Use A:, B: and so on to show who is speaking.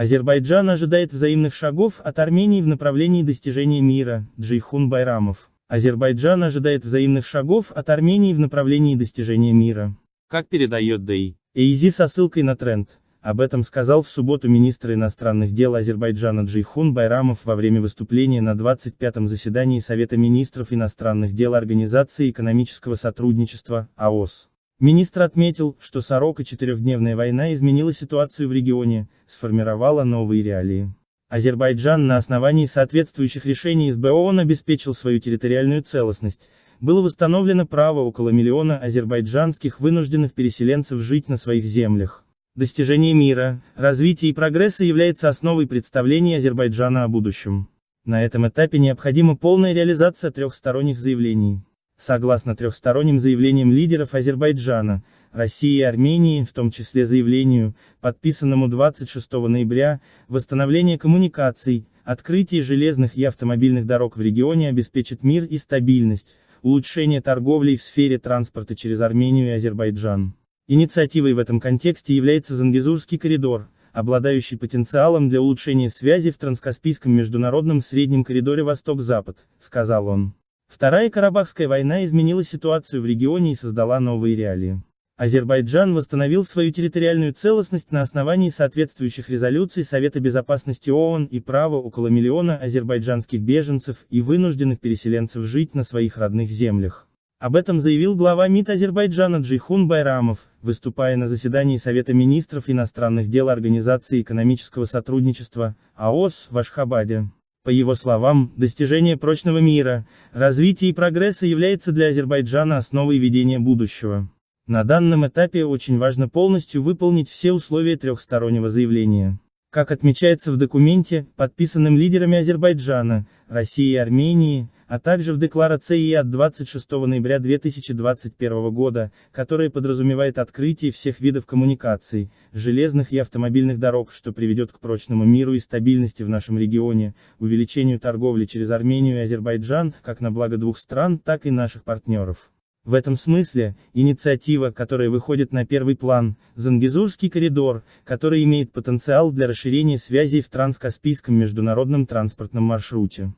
A: Азербайджан ожидает взаимных шагов от Армении в направлении достижения мира, Джейхун Байрамов. Азербайджан ожидает взаимных шагов от Армении в направлении достижения мира. Как передает ДАИ? ЭИЗИ со ссылкой на тренд. Об этом сказал в субботу министр иностранных дел Азербайджана Джейхун Байрамов во время выступления на 25-м заседании Совета министров иностранных дел Организации экономического сотрудничества, АОС. Министр отметил, что сорока четырехдневная война изменила ситуацию в регионе, сформировала новые реалии. Азербайджан на основании соответствующих решений СБ ООН обеспечил свою территориальную целостность, было восстановлено право около миллиона азербайджанских вынужденных переселенцев жить на своих землях. Достижение мира, развития и прогресса является основой представления Азербайджана о будущем. На этом этапе необходима полная реализация трехсторонних заявлений. Согласно трехсторонним заявлениям лидеров Азербайджана, России и Армении, в том числе заявлению, подписанному 26 ноября, восстановление коммуникаций, открытие железных и автомобильных дорог в регионе обеспечит мир и стабильность, улучшение торговли в сфере транспорта через Армению и Азербайджан. Инициативой в этом контексте является Зангизурский коридор, обладающий потенциалом для улучшения связи в Транскаспийском международном среднем коридоре Восток-Запад, сказал он. Вторая Карабахская война изменила ситуацию в регионе и создала новые реалии. Азербайджан восстановил свою территориальную целостность на основании соответствующих резолюций Совета Безопасности ООН и права около миллиона азербайджанских беженцев и вынужденных переселенцев жить на своих родных землях. Об этом заявил глава МИД Азербайджана Джейхун Байрамов, выступая на заседании Совета министров иностранных дел Организации экономического сотрудничества, АОС, в Ашхабаде. По его словам, достижение прочного мира, развития и прогресса является для Азербайджана основой ведения будущего. На данном этапе очень важно полностью выполнить все условия трехстороннего заявления. Как отмечается в документе, подписанном лидерами Азербайджана, России и Армении, а также в декларации от 26 ноября 2021 года, которая подразумевает открытие всех видов коммуникаций, железных и автомобильных дорог, что приведет к прочному миру и стабильности в нашем регионе, увеличению торговли через Армению и Азербайджан, как на благо двух стран, так и наших партнеров. В этом смысле, инициатива, которая выходит на первый план, Зангизурский коридор, который имеет потенциал для расширения связей в Транскаспийском международном транспортном маршруте.